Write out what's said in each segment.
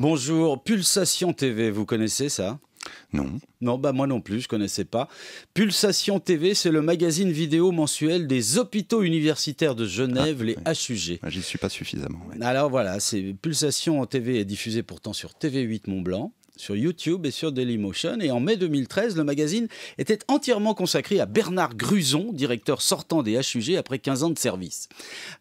Bonjour, Pulsation TV, vous connaissez ça non. Non, bah moi non plus, je connaissais pas. Pulsation TV, c'est le magazine vidéo mensuel des hôpitaux universitaires de Genève, ah, les HUG. HUG. Ah, j'y suis pas suffisamment. Alors voilà, c'est Pulsation TV est diffusé pourtant sur TV8 Mont Blanc, sur YouTube et sur Dailymotion. Et en mai 2013, le magazine était entièrement consacré à Bernard Gruson, directeur sortant des HUG après 15 ans de service.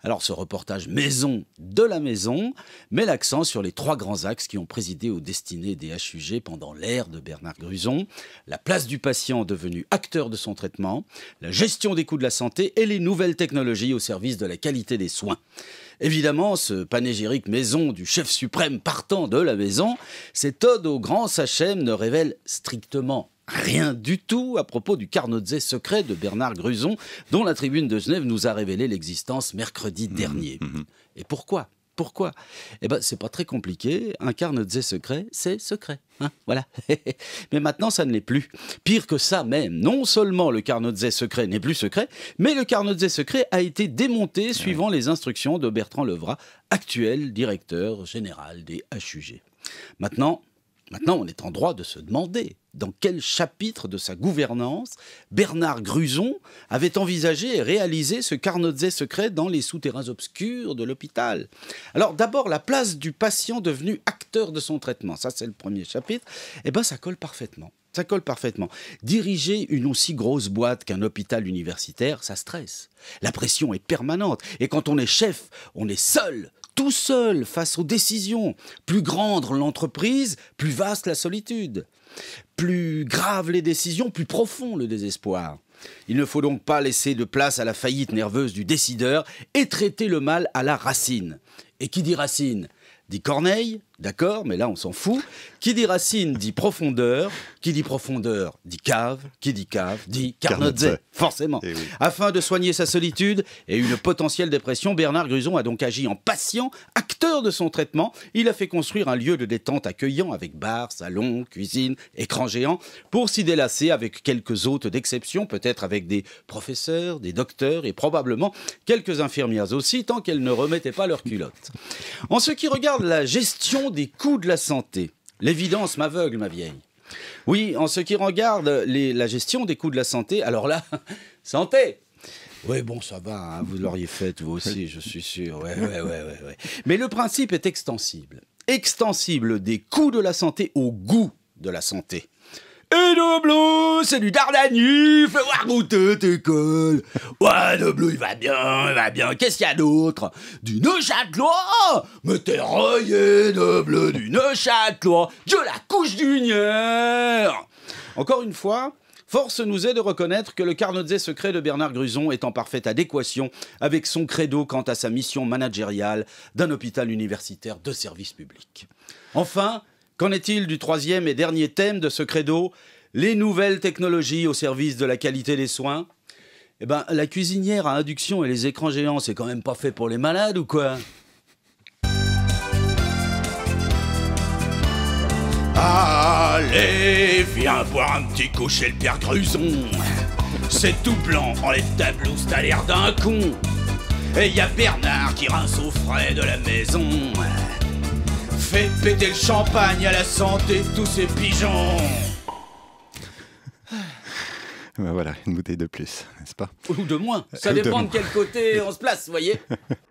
Alors ce reportage maison de la maison met l'accent sur les trois grands axes qui ont présidé aux destinées des HUG pendant l'ère de Bernard Gruson, la place du patient devenu acteur de son traitement, la gestion des coûts de la santé et les nouvelles technologies au service de la qualité des soins. Évidemment, ce panégyrique maison du chef suprême partant de la maison, cette ode au grand Sachem ne révèle strictement rien du tout à propos du carnotzet secret de Bernard Gruzon, dont la tribune de Genève nous a révélé l'existence mercredi mmh, dernier. Mmh, mmh. Et pourquoi pourquoi Eh bien, c'est pas très compliqué. Un des secret, c'est secret. Hein, voilà. mais maintenant, ça ne l'est plus. Pire que ça même, non seulement le Carnotze secret n'est plus secret, mais le Carnotze secret a été démonté suivant les instructions de Bertrand Levrat, actuel directeur général des HUG. Maintenant, Maintenant, on est en droit de se demander dans quel chapitre de sa gouvernance Bernard Gruson avait envisagé et réalisé ce carnotzet secret dans les souterrains obscurs de l'hôpital. Alors d'abord, la place du patient devenu acteur de son traitement, ça c'est le premier chapitre, et eh bien ça colle parfaitement. Ça colle parfaitement. Diriger une aussi grosse boîte qu'un hôpital universitaire, ça stresse. La pression est permanente. Et quand on est chef, on est seul tout seul face aux décisions. Plus grande l'entreprise, plus vaste la solitude. Plus graves les décisions, plus profond le désespoir. Il ne faut donc pas laisser de place à la faillite nerveuse du décideur et traiter le mal à la racine. Et qui dit racine dit Corneille, D'accord, mais là on s'en fout. Qui dit racine dit profondeur, qui dit profondeur dit cave, qui dit cave dit Carnotze, forcément. Eh Afin de soigner sa solitude et une potentielle dépression, Bernard Gruson a donc agi en patient, acteur de son traitement. Il a fait construire un lieu de détente accueillant avec bar, salon, cuisine, écran géant, pour s'y délasser avec quelques hôtes d'exception, peut-être avec des professeurs, des docteurs et probablement quelques infirmières aussi, tant qu'elles ne remettaient pas leurs culottes. En ce qui regarde la gestion des coûts de la santé. L'évidence m'aveugle, ma vieille. Oui, en ce qui regarde la gestion des coûts de la santé, alors là, santé oui, bon, ça va, hein, vous l'auriez fait, vous aussi, je suis sûr. Mais le principe est extensible. Extensible des coûts de la santé au goût de la santé. Et bleu, c'est du Dardanus, fais voir goûter tes cols. Ouais, le il va bien, il va bien. Qu'est-ce qu'il y a d'autre Du Neuchâtelois Mais t'es rayé de bleu du Neuchâtelois, je la couche du nier. Encore une fois, Force nous est de reconnaître que le Carnotzé secret de Bernard Gruson est en parfaite adéquation avec son credo quant à sa mission managériale d'un hôpital universitaire de service public. Enfin, Qu'en est-il du troisième et dernier thème de ce credo Les nouvelles technologies au service de la qualité des soins Eh ben, la cuisinière à induction et les écrans géants, c'est quand même pas fait pour les malades ou quoi Allez, viens voir un petit cocher chez le père Gruson. C'est tout blanc, tables oh, les ça t'as l'air d'un con. Et y a Bernard qui rince au frais de la maison. Faites péter le champagne à la santé de tous ces pigeons. Ben voilà, une bouteille de plus, n'est-ce pas Ou de moins, ça dépend de, de quel côté on se place, vous voyez